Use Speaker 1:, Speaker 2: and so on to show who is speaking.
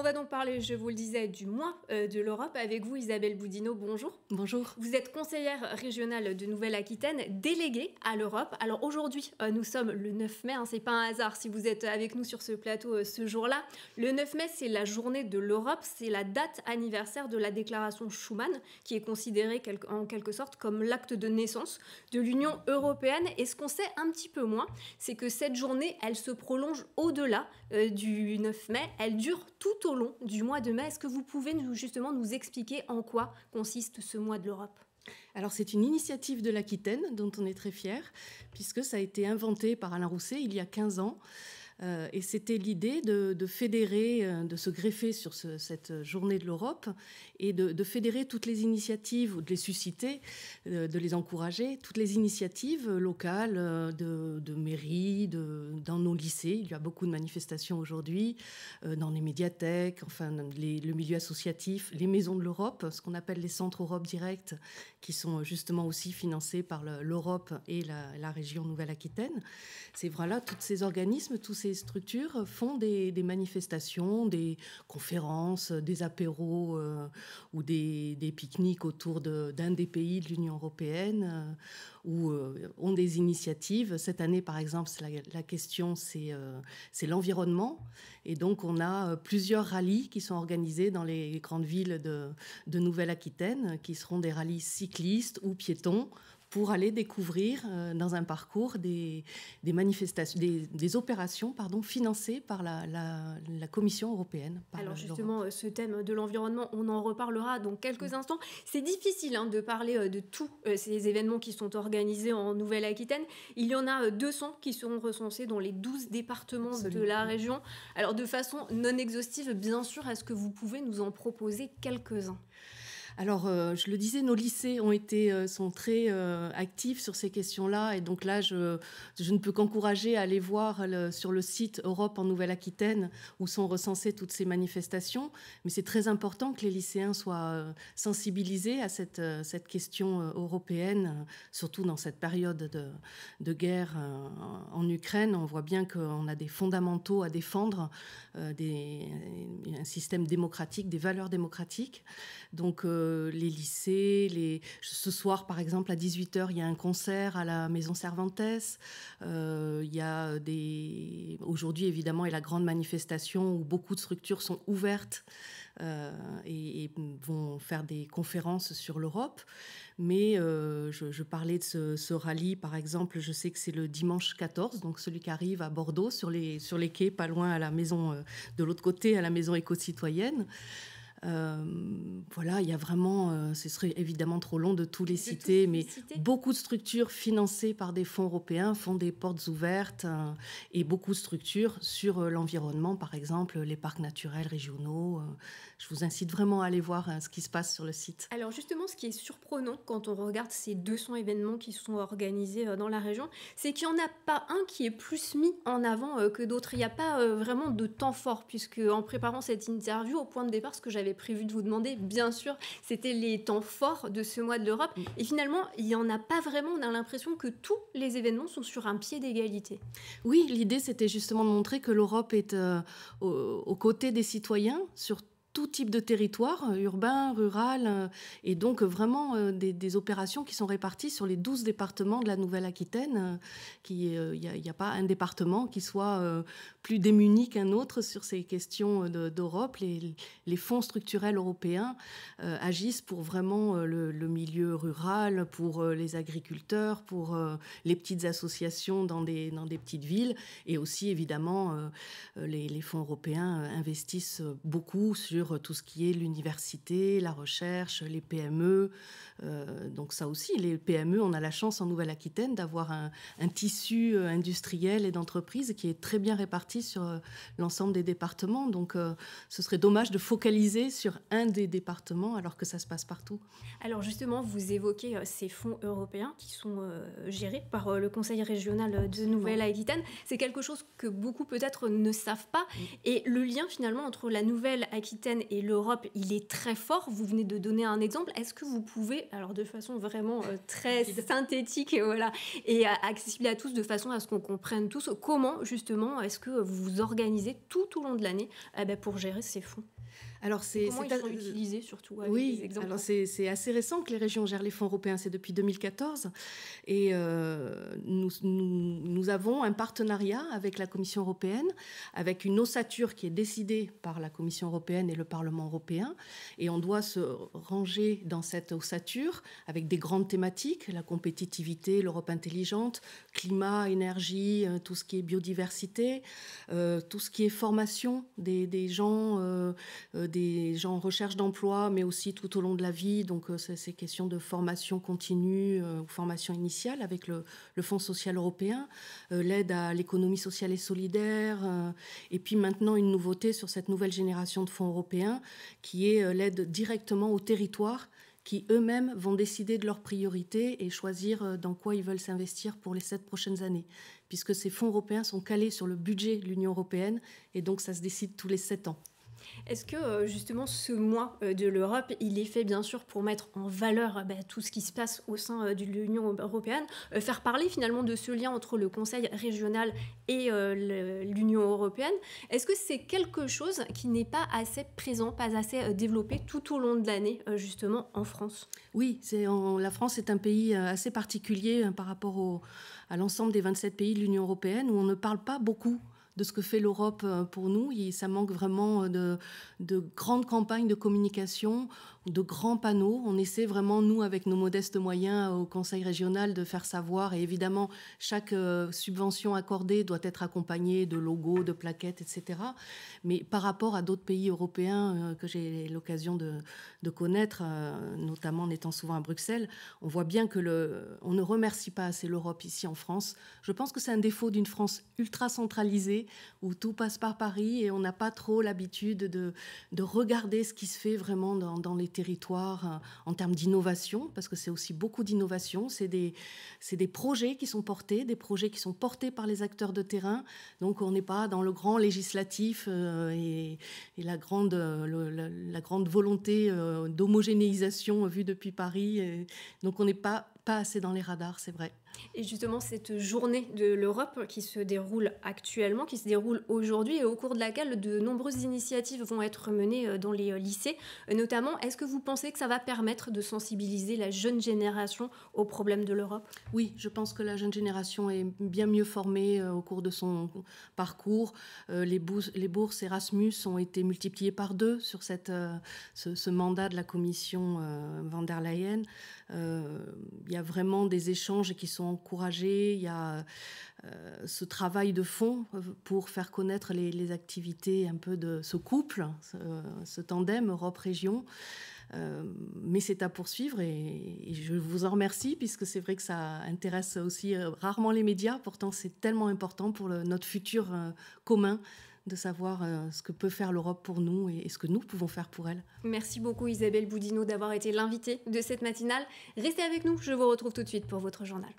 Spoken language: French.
Speaker 1: On va donc parler, je vous le disais, du mois euh, de l'Europe. Avec vous, Isabelle Boudino, bonjour. Bonjour. Vous êtes conseillère régionale de Nouvelle-Aquitaine, déléguée à l'Europe. Alors aujourd'hui, euh, nous sommes le 9 mai, hein, c'est pas un hasard si vous êtes avec nous sur ce plateau euh, ce jour-là. Le 9 mai, c'est la journée de l'Europe, c'est la date anniversaire de la déclaration Schuman, qui est considérée en quelque sorte comme l'acte de naissance de l'Union européenne. Et ce qu'on sait un petit peu moins, c'est que cette journée, elle se prolonge au-delà du 9 mai, elle dure tout au au long du mois
Speaker 2: de mai. Est-ce que vous pouvez nous, justement nous expliquer en quoi consiste ce mois de l'Europe alors c'est une initiative de l'Aquitaine dont on est très fier puisque ça a été inventé par Alain Rousset il y a 15 ans euh, et c'était l'idée de, fédérer, euh, de se greffer sur cette journée de l'Europe et de, fédérer toutes les initiatives, ou de les susciter, euh, de, les encourager, toutes les initiatives locales de, mairies, dans nos lycées. Il y a beaucoup de manifestations aujourd'hui, dans les médiathèques, enfin le milieu associatif, les maisons de l'Europe, ce qu'on appelle les centres Europe Direct qui sont justement aussi financés par l'Europe et la, la région Nouvelle-Aquitaine. C'est voilà, tous ces organismes, tous ces structures font des, manifestations, des conférences, des apéros euh, ou des, des pique-niques autour d'un des pays de l'Union européenne euh, ou euh, ont des initiatives. Cette année, par exemple, la, question, c'est l'environnement. Et donc, on a plusieurs rallyes qui sont organisés dans les grandes villes de, de Nouvelle-Aquitaine, qui seront des rallyes cyclistes ou piétons pour aller découvrir euh, dans un parcours des, manifestations, des, opérations pardon, financées par la, Commission européenne. Alors justement,
Speaker 1: euh, ce thème de l'environnement, on en reparlera dans quelques instants. C'est difficile hein, de parler euh, de tous ces événements qui sont organisés en Nouvelle-Aquitaine. Il y en a 200 qui seront recensés dans les 12 départements de la région. Alors de façon non exhaustive, bien sûr, est-ce que vous
Speaker 2: pouvez nous en proposer quelques-uns alors, euh, je le disais, nos lycées euh, sont très euh, actifs sur ces questions-là. Et donc là, je, ne peux qu'encourager à aller voir sur le site Europe en Nouvelle-Aquitaine où sont recensées toutes ces manifestations. Mais c'est très important que les lycéens soient sensibilisés à cette, question européenne, surtout dans cette période de, guerre en Ukraine. On voit bien qu'on a des fondamentaux à défendre, des, un système démocratique, des valeurs démocratiques. Donc, euh, les lycées. Ce soir, par exemple, à 18h, il y a un concert à la Maison Cervantes. Euh, il y a des... Aujourd'hui, évidemment, il y a la grande manifestation où beaucoup de structures sont ouvertes euh, et, vont faire des conférences sur l'Europe. Mais je, parlais de ce, rallye, par exemple, je sais que c'est le dimanche 14, donc celui qui arrive à Bordeaux, sur les, sur les quais, pas loin à la maison, de l'autre côté, à la maison éco-citoyenne. Euh, voilà, il y a vraiment, euh, ce serait évidemment trop long de tous les citer, mais beaucoup de structures financées par des fonds européens font des portes ouvertes euh, et beaucoup de structures sur l'environnement, par exemple les parcs naturels régionaux. je vous incite vraiment à aller voir ce qui se passe sur le site.
Speaker 1: Alors justement, ce qui est surprenant quand on regarde ces 200 événements qui sont organisés dans la région, c'est qu'il n'y en a pas un qui est plus mis en avant que d'autres. Il n'y a pas vraiment de temps fort, puisque en préparant cette interview, au point de départ, ce que j'avais prévu de vous demander, bien sûr, c'était les temps forts de ce mois de l'Europe. Mm. Et finalement, il n'y en a pas vraiment. On a l'impression que tous les événements sont sur un pied d'égalité. Oui,
Speaker 2: l'idée, c'était justement de montrer que l'Europe est euh, aux, côtés des citoyens sur tout type de territoire, euh, urbain, rural, euh, et donc euh, vraiment des, opérations qui sont réparties sur les 12 départements de la Nouvelle-Aquitaine. Il n'y a, pas un département qui soit plus démuni qu'un autre sur ces questions d'Europe. les, fonds structurels européens agissent pour vraiment le, milieu rural, pour les agriculteurs, pour les petites associations dans des, dans des petites villes, et aussi évidemment les fonds européens investissent beaucoup sur euh, tout ce qui est l'université, la recherche, les PME. Euh, donc ça aussi, les PME, on a la chance en Nouvelle-Aquitaine d'avoir un, tissu euh, industriel et d'entreprise qui est très bien réparti sur l'ensemble des départements. Donc ce serait dommage de focaliser sur un des départements alors que ça se passe partout.
Speaker 1: Alors justement, vous évoquez ces fonds européens qui sont gérés par le Conseil régional de Nouvelle-Aquitaine. C'est quelque chose que beaucoup peut-être ne savent pas. Et le lien finalement entre la Nouvelle-Aquitaine et l'Europe, il est très fort. Vous venez de donner un exemple. Est-ce que vous pouvez, alors de façon vraiment euh, très synthétique et, euh, voilà, et accessible à tous, de façon à ce qu'on comprenne tous, comment justement est-ce que vous vous organisez tout au long de l'année eh ben, pour gérer ces fonds euh, alors
Speaker 2: c'est comment sont utilisés
Speaker 1: surtout Oui,
Speaker 2: c'est assez récent que les régions gèrent les fonds européens, c'est depuis 2014, et euh, nous, avons un partenariat avec la Commission européenne, avec une ossature qui est décidée par la Commission européenne et le Parlement européen, et on doit se ranger dans cette ossature avec des grandes thématiques, la compétitivité, l'Europe intelligente, climat, énergie, euh, tout ce qui est biodiversité, tout ce qui est formation des, gens. Euh, des gens en recherche d'emploi, mais aussi tout au long de la vie. Donc, euh, c'est ces questions de formation continue euh, formation initiale avec le, Fonds social européen, euh, l'aide à l'économie sociale et solidaire, et puis maintenant une nouveauté sur cette nouvelle génération de fonds européens qui est l'aide directement aux territoires qui eux-mêmes vont décider de leurs priorités et choisir dans quoi ils veulent s'investir pour les sept prochaines années, puisque ces fonds européens sont calés sur le budget de l'Union européenne et donc ça se décide tous les sept ans. Est-ce que euh, justement
Speaker 1: ce mois euh, de l'Europe, il est fait bien sûr pour mettre en valeur euh, bah, tout ce qui se passe au sein de l'Union européenne, faire parler finalement de ce lien entre le Conseil régional et l'Union européenne Est-ce que c'est quelque chose qui n'est pas assez présent, pas
Speaker 2: assez développé tout au long de l'année justement en France Oui, la France est un pays assez particulier par rapport à l'ensemble des 27 pays de l'Union européenne où on ne parle pas beaucoup de ce que fait l'Europe euh, pour nous. ça manque vraiment euh, de, de grandes campagnes de communication de grands panneaux. On essaie vraiment, nous, avec nos modestes moyens au Conseil régional, de faire savoir. Et évidemment, chaque euh, subvention accordée doit être accompagnée de logos, de plaquettes, etc. Mais par rapport à d'autres pays européens euh, que j'ai l'occasion de, connaître, euh, notamment en étant souvent à Bruxelles, on voit bien que le, on ne remercie pas assez l'Europe ici en France. Je pense que c'est un défaut d'une France ultra centralisée où tout passe par Paris et on n'a pas trop l'habitude de, regarder ce qui se fait vraiment dans les territoires euh, en termes d'innovation, parce que c'est aussi beaucoup d'innovation. C'est des, des projets qui sont portés, des projets qui sont portés par les acteurs de terrain. Donc on n'est pas dans le grand législatif euh, et, la, grande, euh, la, grande volonté d'homogénéisation vue depuis Paris. donc on n'est pas, pas assez dans les radars, c'est vrai.
Speaker 1: Et justement, cette journée de l'Europe qui se déroule actuellement, qui se déroule aujourd'hui et au cours de laquelle de nombreuses initiatives vont être menées euh, dans les euh, lycées, euh, notamment, est-ce que vous pensez que ça va permettre de sensibiliser la jeune génération aux
Speaker 2: problèmes de l'Europe Oui, je pense que la jeune génération est bien mieux formée au cours de son parcours. Les bourses, les bourses Erasmus ont été multipliées par deux sur cette, ce, ce mandat de la commission van der Leyen. Il y a vraiment des échanges qui sont sont Il y a euh, ce travail de fond euh, pour faire connaître les, activités un peu de ce couple, ce, tandem Europe-Région. Euh, mais c'est à poursuivre et, je vous en remercie puisque c'est vrai que ça intéresse aussi rarement les médias. Pourtant, c'est tellement important pour notre futur commun de savoir euh, ce que peut faire l'Europe pour nous et, ce que nous pouvons faire pour elle.
Speaker 1: Merci beaucoup Isabelle Boudinot d'avoir été l'invitée de cette matinale. Restez avec nous, je vous retrouve tout de suite pour votre journal.